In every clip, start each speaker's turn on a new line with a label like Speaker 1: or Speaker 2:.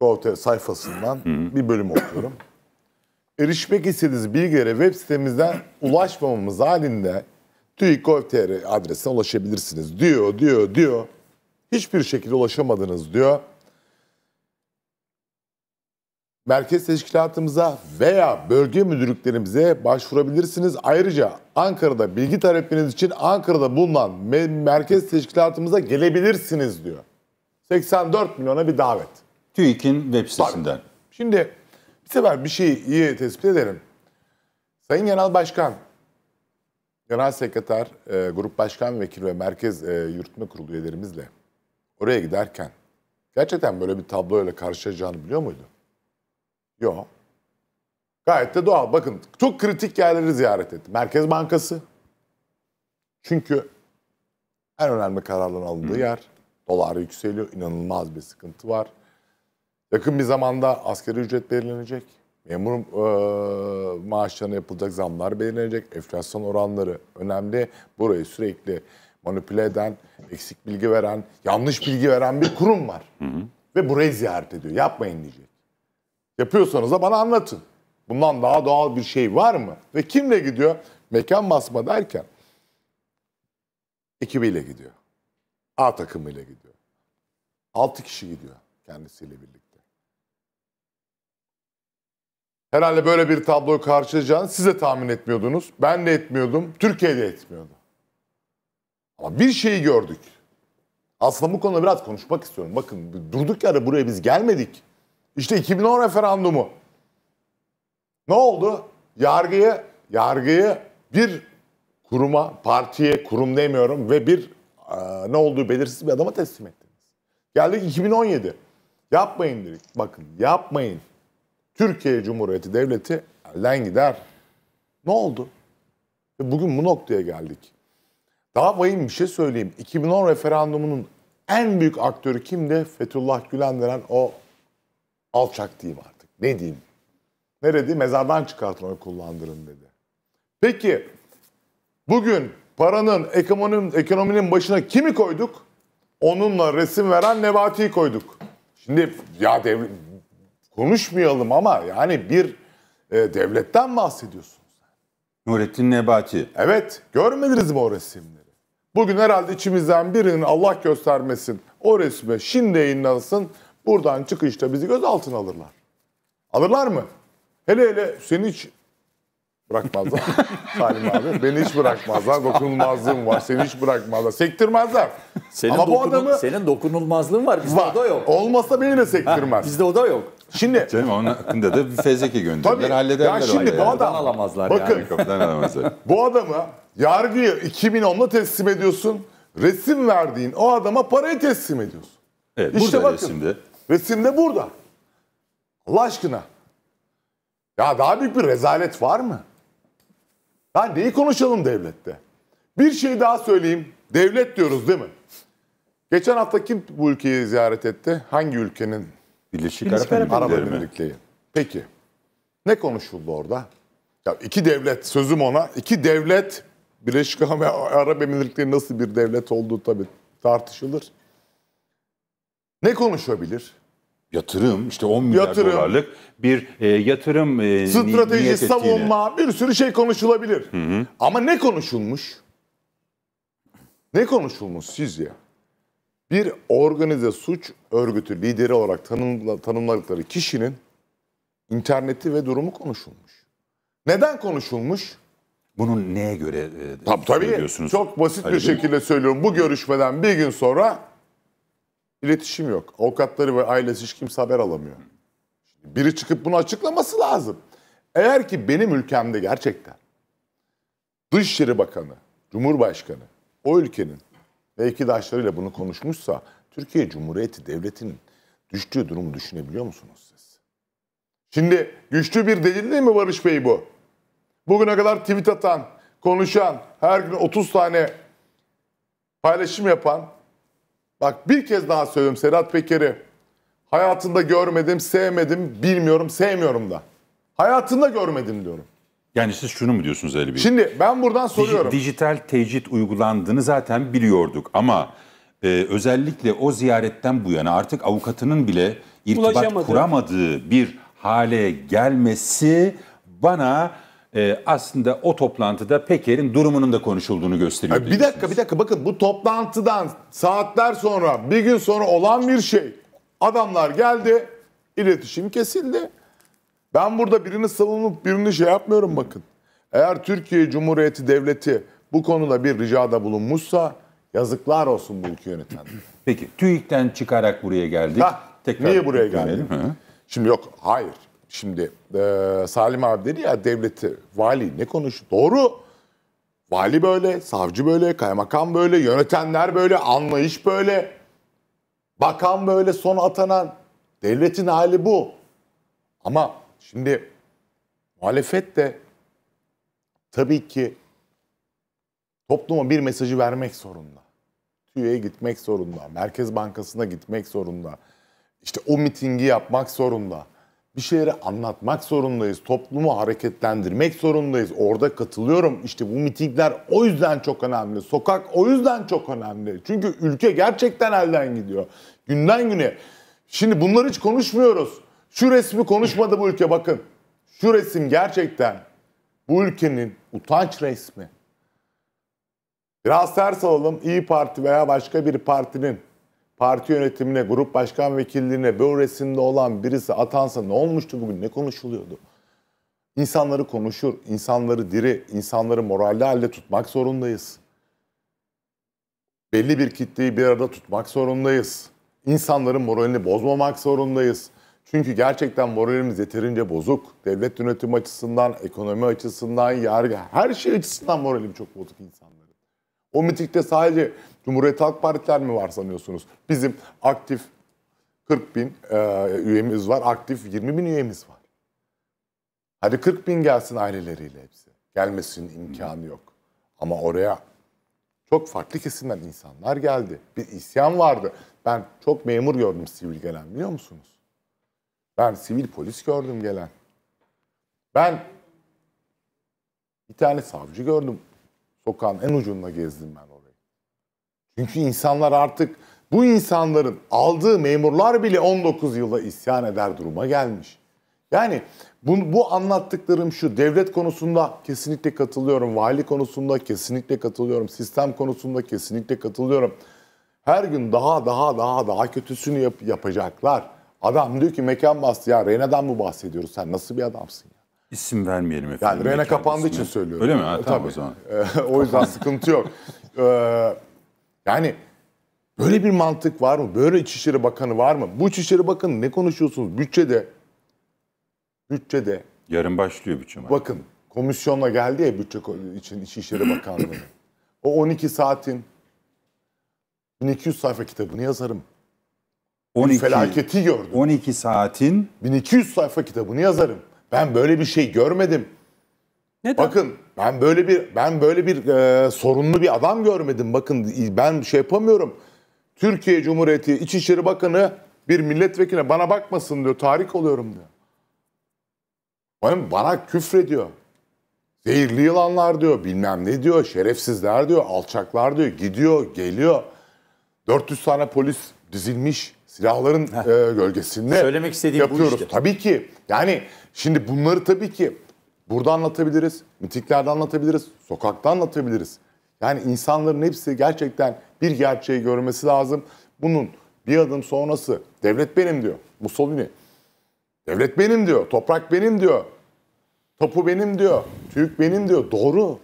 Speaker 1: GovTR sayfasından bir bölüm okuyorum. Erişmek istediğiniz bilgilere web sitemizden ulaşmamamız halinde TÜİK GovTR adresine ulaşabilirsiniz diyor, diyor, diyor. Hiçbir şekilde ulaşamadınız diyor. Merkez teşkilatımıza veya bölge müdürlüklerimize başvurabilirsiniz. Ayrıca Ankara'da bilgi talepleriniz için Ankara'da bulunan merkez teşkilatımıza gelebilirsiniz diyor. 84 milyona bir davet. TÜİK'in web sitesinden. Tabii. Şimdi bir sefer bir şeyi iyi tespit edelim. Sayın Genel Başkan, Genel Sekreter, e, Grup Başkan Vekil ve Merkez e, Yürütme Kurulu üyelerimizle oraya giderken gerçekten böyle bir tabloyla karşılaşacağını biliyor muydu? Yok. Gayet de doğal. Bakın çok kritik yerleri ziyaret etti. Merkez Bankası. Çünkü en önemli kararların alındığı Hı. yer. Dolar yükseliyor. inanılmaz bir sıkıntı var. Yakın bir zamanda askeri ücret belirlenecek. Memur e, maaşlarına yapılacak zamlar belirlenecek. Enflasyon oranları önemli. Burayı sürekli manipüle eden, eksik bilgi veren, yanlış bilgi veren bir kurum var. Ve burayı ziyaret ediyor. Yapmayın diyecek. Yapıyorsanız da bana anlatın. Bundan daha doğal bir şey var mı? Ve kimle gidiyor? Mekan basma derken ekibiyle gidiyor. A takımıyla gidiyor. 6 kişi gidiyor kendisiyle birlikte. Herhalde böyle bir tabloyu karşılayacağını siz de tahmin etmiyordunuz. Ben de etmiyordum. Türkiye de etmiyordu. Ama bir şeyi gördük. Aslında bu konuda biraz konuşmak istiyorum. Bakın durduk yere buraya biz gelmedik. İşte 2010 referandumu. Ne oldu? Yargıyı, yargıyı bir kuruma, partiye, kurum demiyorum ve bir e, ne olduğu belirsiz bir adama teslim ettiniz. Geldik 2017. Yapmayın dedik. Bakın yapmayın. Türkiye Cumhuriyeti Devleti elden gider. Ne oldu? E, bugün bu noktaya geldik. Daha vahim bir şey söyleyeyim. 2010 referandumunun en büyük aktörü kimdi? Fethullah Gülen denen o alçak diyeyim artık. Ne diyeyim? Nerede? Mezardan çıkartılan kullandırın dedi. Peki bugün paranın, ekonominin, ekonominin başına kimi koyduk? Onunla resim veren Nebati'yi koyduk. Şimdi ya devlet, konuşmayalım ama yani bir e, devletten bahsediyorsunuz. Nurettin Nebati. Evet, görmediniz mi o resimleri? Bugün herhalde içimizden birinin Allah göstermesin o resme şimdi yayınlansın buradan çıkışta bizi gözaltına alırlar. Alırlar mı? Hele hele seni hiç bırakmazlar. Salim abi beni hiç bırakmazlar. Dokunulmazlığım var. Seni hiç bırakmazlar. Sektirmezler. Senin, Ama dokunu, bu adamı... senin dokunulmazlığın var. Bizde var. o da yok. Olmasa beni de sektirmez. Ha, bizde o da yok. Şimdi Canım onun hakkında da bir fezleke gönderirler. hallederler. Ya şimdi bu adam alamazlar bakın, yani. alamazlar. bu adamı yargıyı 2010'la teslim ediyorsun. Resim verdiğin o adama parayı teslim ediyorsun. Evet, işte burada bakın, resimde. Resimde burada. Allah aşkına. Ya daha büyük bir rezalet var mı? Ya neyi konuşalım devlette? Bir şey daha söyleyeyim. Devlet diyoruz değil mi? Geçen hafta kim bu ülkeyi ziyaret etti? Hangi ülkenin Birleşik, Birleşik Arap, Arap Emirlikleri. Peki. Ne konuşuldu orada? Ya iki devlet sözüm ona. İki devlet Birleşik Arap Emirlikleri nasıl bir devlet olduğu tabii tartışılır. Ne konuşabilir? Yatırım işte 10 milyar yatırım, dolarlık bir e, yatırım e, strateji, niyet savunma bir sürü şey konuşulabilir. Hı hı. Ama ne konuşulmuş? Ne konuşulmuş sizce? bir organize suç örgütü lideri olarak tanımla, tanımladıkları kişinin interneti ve durumu konuşulmuş. Neden konuşulmuş? Bunun neye göre e, tabii, tabii, Çok basit Hayır, bir şekilde söylüyorum. Bu görüşmeden bir gün sonra iletişim yok. Avukatları ve ailesi hiç kimse haber alamıyor. Biri çıkıp bunu açıklaması lazım. Eğer ki benim ülkemde gerçekten Dışişleri Bakanı, Cumhurbaşkanı o ülkenin mevkidaşlarıyla bunu konuşmuşsa Türkiye Cumhuriyeti Devleti'nin düştüğü durumu düşünebiliyor musunuz siz? Şimdi güçlü bir delil değil mi Barış Bey bu? Bugüne kadar tweet atan, konuşan, her gün 30 tane paylaşım yapan, bak bir kez daha söylüyorum Serhat Peker'i hayatında görmedim, sevmedim, bilmiyorum, sevmiyorum da. Hayatında görmedim diyorum. Yani siz şunu mu diyorsunuz Ali Bey? Şimdi ben buradan soruyorum. Dij- dijital tecrit uygulandığını zaten biliyorduk ama e, özellikle o ziyaretten bu yana artık avukatının bile irtibat kuramadığı bir hale gelmesi bana e, aslında o toplantıda Peker'in durumunun da konuşulduğunu gösteriyor. Bir dakika bir dakika bakın bu toplantıdan saatler sonra bir gün sonra olan bir şey. Adamlar geldi iletişim kesildi. Ben burada birini savunup birini şey yapmıyorum bakın. Eğer Türkiye Cumhuriyeti Devleti bu konuda bir ricada bulunmuşsa yazıklar olsun bu ülke yönetenlere. Peki TÜİK'ten çıkarak buraya geldik. Ha, Tekrar niye buraya geldik? Şimdi yok hayır. Şimdi e, Salim abi dedi ya devleti, vali ne konuş? Doğru. Vali böyle, savcı böyle, kaymakam böyle, yönetenler böyle, anlayış böyle. Bakan böyle son atanan. Devletin hali bu. Ama Şimdi muhalefet de tabii ki topluma bir mesajı vermek zorunda. TÜİ'ye gitmek zorunda, Merkez Bankası'na gitmek zorunda. işte o mitingi yapmak zorunda. Bir şeyleri anlatmak zorundayız. Toplumu hareketlendirmek zorundayız. Orada katılıyorum. İşte bu mitingler o yüzden çok önemli. Sokak o yüzden çok önemli. Çünkü ülke gerçekten elden gidiyor. Günden güne. Şimdi bunları hiç konuşmuyoruz. Şu resmi konuşmadı bu ülke bakın. Şu resim gerçekten bu ülkenin utanç resmi. Biraz ters alalım İyi Parti veya başka bir partinin parti yönetimine, grup başkan vekilliğine bu resimde olan birisi atansa ne olmuştu bugün, ne konuşuluyordu? İnsanları konuşur, insanları diri, insanları moralli halde tutmak zorundayız. Belli bir kitleyi bir arada tutmak zorundayız. İnsanların moralini bozmamak zorundayız. Çünkü gerçekten moralimiz yeterince bozuk. Devlet yönetimi açısından, ekonomi açısından, yargı, her şey açısından moralim çok bozuk insanların. O mitikte sadece Cumhuriyet Halk Partiler mi var sanıyorsunuz? Bizim aktif 40 bin e, üyemiz var, aktif 20 bin üyemiz var. Hadi 40 bin gelsin aileleriyle hepsi. Gelmesinin imkanı yok. Ama oraya çok farklı kesimden insanlar geldi. Bir isyan vardı. Ben çok memur gördüm sivil gelen biliyor musunuz? Ben sivil polis gördüm gelen. Ben bir tane savcı gördüm. Sokağın en ucunda gezdim ben orayı. Çünkü insanlar artık bu insanların aldığı memurlar bile 19 yılda isyan eder duruma gelmiş. Yani bu, bu anlattıklarım şu devlet konusunda kesinlikle katılıyorum. Vali konusunda kesinlikle katılıyorum. Sistem konusunda kesinlikle katılıyorum. Her gün daha daha daha daha kötüsünü yap, yapacaklar. Adam diyor ki mekan bastı. Ya Reyna'dan mı bahsediyoruz? Sen nasıl bir adamsın ya? İsim vermeyelim efendim. Yani Reyna kapandığı ismi. için söylüyorum. Öyle mi? Ha, e, tamam Tabii. o zaman. E, o yüzden sıkıntı yok. E, yani böyle bir mantık var mı? Böyle İçişleri Bakanı var mı? Bu İçişleri Bakanı ne konuşuyorsunuz? Bütçede bütçede Yarın başlıyor bütçe. Bakın komisyonla geldi ya bütçe için İçişleri Bakanlığı. o 12 saatin 1200 sayfa kitabını yazarım. 12, felaketi gördüm. 12 saatin 1200 sayfa kitabını yazarım. Ben böyle bir şey görmedim. Neden? Bakın ben böyle bir ben böyle bir e, sorunlu bir adam görmedim. Bakın ben şey yapamıyorum. Türkiye Cumhuriyeti İçişleri Bakanı bir milletvekiline bana bakmasın diyor. Tarih oluyorum diyor. Bana, küfür ediyor. Zehirli yılanlar diyor, bilmem ne diyor, şerefsizler diyor, alçaklar diyor, gidiyor, geliyor. 400 tane polis dizilmiş silahların e, gölgesinde Söylemek istediğim yapıyoruz. Bu işte. Tabii ki yani şimdi bunları tabii ki burada anlatabiliriz, mitiklerde anlatabiliriz, sokakta anlatabiliriz. Yani insanların hepsi gerçekten bir gerçeği görmesi lazım. Bunun bir adım sonrası devlet benim diyor Mussolini. Devlet benim diyor, toprak benim diyor. tapu benim diyor, tüyük benim diyor. Doğru.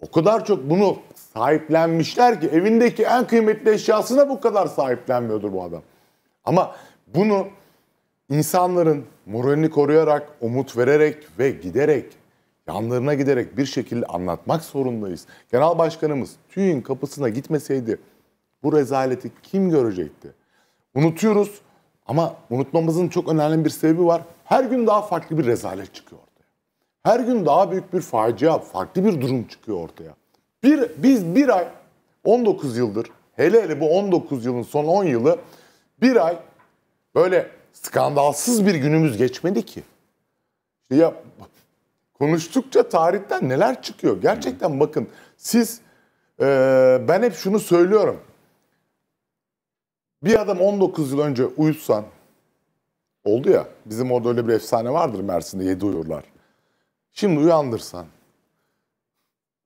Speaker 1: O kadar çok bunu sahiplenmişler ki evindeki en kıymetli eşyasına bu kadar sahiplenmiyordur bu adam. Ama bunu insanların moralini koruyarak, umut vererek ve giderek, yanlarına giderek bir şekilde anlatmak zorundayız. Genel Başkanımız TÜİ'nin kapısına gitmeseydi bu rezaleti kim görecekti? Unutuyoruz ama unutmamızın çok önemli bir sebebi var. Her gün daha farklı bir rezalet çıkıyor ortaya. Her gün daha büyük bir facia, farklı bir durum çıkıyor ortaya. Bir, biz bir ay, 19 yıldır, hele hele bu 19 yılın son 10 yılı bir ay böyle skandalsız bir günümüz geçmedi ki. İşte ya konuştukça tarihten neler çıkıyor. Gerçekten bakın siz e, ben hep şunu söylüyorum. Bir adam 19 yıl önce uyusan oldu ya bizim orada öyle bir efsane vardır Mersin'de 7 uyurlar. Şimdi uyandırsan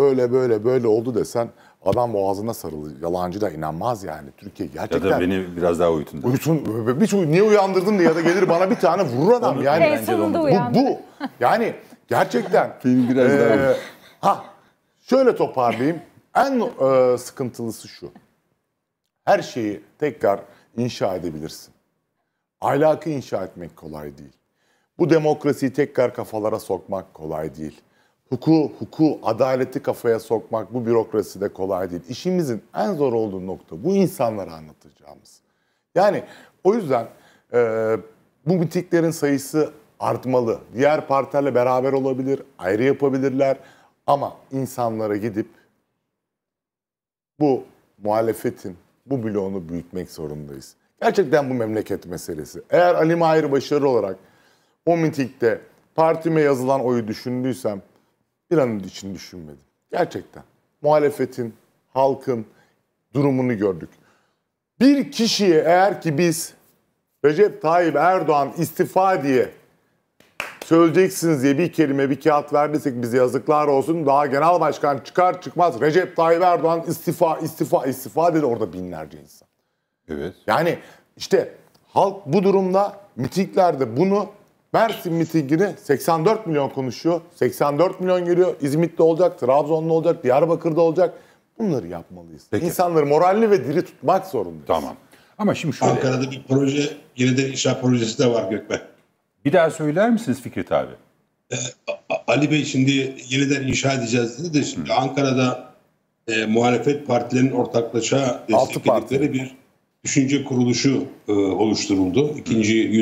Speaker 1: öyle böyle böyle oldu desen adam boğazına sarılır. Yalancı da inanmaz yani. Türkiye gerçekten... Ya da beni biraz daha uyutun. Uyutun. Hiç niye uyandırdın diye ya da gelir bana bir tane vurur adam yani. En sonunda bu, bu. Yani gerçekten... Film biraz e, daha Ha şöyle toparlayayım. En e, sıkıntılısı şu. Her şeyi tekrar inşa edebilirsin. Ahlakı inşa etmek kolay değil. Bu demokrasiyi tekrar kafalara sokmak kolay değil huku, huku, adaleti kafaya sokmak bu bürokraside kolay değil. İşimizin en zor olduğu nokta bu insanlara anlatacağımız. Yani o yüzden e, bu mitiklerin sayısı artmalı. Diğer partilerle beraber olabilir, ayrı yapabilirler. Ama insanlara gidip bu muhalefetin bu bloğunu büyütmek zorundayız. Gerçekten bu memleket meselesi. Eğer Ali Mahir başarılı olarak o mitikte partime yazılan oyu düşündüysem bir an için düşünmedim. Gerçekten. Muhalefetin, halkın durumunu gördük. Bir kişiye eğer ki biz Recep Tayyip Erdoğan istifa diye söyleyeceksiniz diye bir kelime bir kağıt verdiysek bize yazıklar olsun. Daha genel başkan çıkar çıkmaz Recep Tayyip Erdoğan istifa istifa istifa dedi orada binlerce insan. Evet. Yani işte halk bu durumda mitinglerde bunu Mersin mitingini 84 milyon konuşuyor. 84 milyon geliyor. İzmit'te olacak, Trabzon'da olacak, Diyarbakır'da olacak. Bunları yapmalıyız. Peki. İnsanları moralli ve diri tutmak zorundayız. Tamam. Ama şimdi şöyle... Ankara'da bir proje, yeniden inşaat projesi de var Gökmen. Bir daha söyler misiniz Fikret abi? Ee, Ali Bey şimdi yeniden inşa edeceğiz dedi de şimdi Hı. Ankara'da e, muhalefet partilerinin ortaklaşa destekledikleri bir düşünce kuruluşu e, oluşturuldu. İkinci Hı.